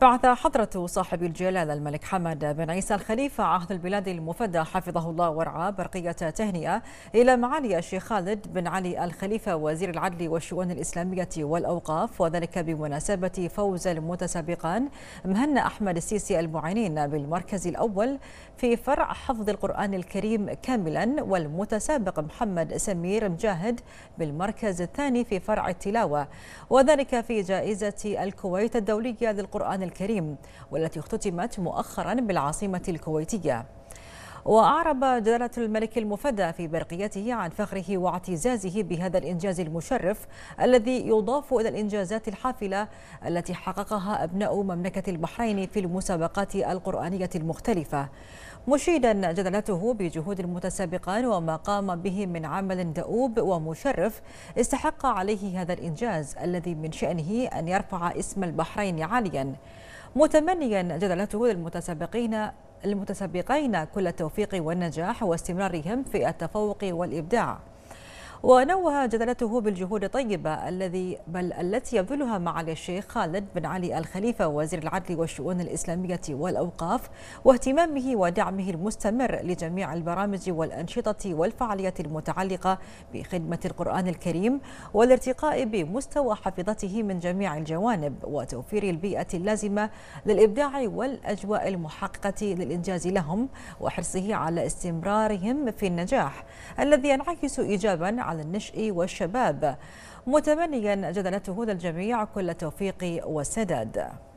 بعث حضرة صاحب الجلالة الملك حمد بن عيسى الخليفة عهد البلاد المفدى حفظه الله ورعاه برقية تهنئة إلى معالي الشيخ خالد بن علي الخليفة وزير العدل والشؤون الإسلامية والأوقاف وذلك بمناسبة فوز المتسابقان مهنا أحمد السيسي المعينين بالمركز الأول في فرع حفظ القرآن الكريم كاملا والمتسابق محمد سمير مجاهد بالمركز الثاني في فرع التلاوة وذلك في جائزة الكويت الدولية للقرآن الكريم والتي اختتمت مؤخرا بالعاصمة الكويتية وأعرب جلالة الملك المفدى في برقيته عن فخره واعتزازه بهذا الإنجاز المشرف الذي يضاف إلى الإنجازات الحافلة التي حققها أبناء مملكة البحرين في المسابقات القرآنية المختلفة مشيدا جدلته بجهود المتسابقين وما قام به من عمل دؤوب ومشرف استحق عليه هذا الإنجاز الذي من شأنه أن يرفع اسم البحرين عاليا متمنيا جدلته للمتسابقين المتسابقين كل التوفيق والنجاح واستمرارهم في التفوق والإبداع ونوه جدلته بالجهود الطيبة الذي بل التي يبذلها معالي الشيخ خالد بن علي الخليفة وزير العدل والشؤون الإسلامية والأوقاف واهتمامه ودعمه المستمر لجميع البرامج والأنشطة والفعاليات المتعلقة بخدمة القرآن الكريم والارتقاء بمستوى حفظته من جميع الجوانب وتوفير البيئة اللازمة للإبداع والأجواء المحققة للإنجاز لهم وحرصه على استمرارهم في النجاح الذي ينعكس إيجابا على النشء والشباب متمنيا جدلته للجميع كل التوفيق والسداد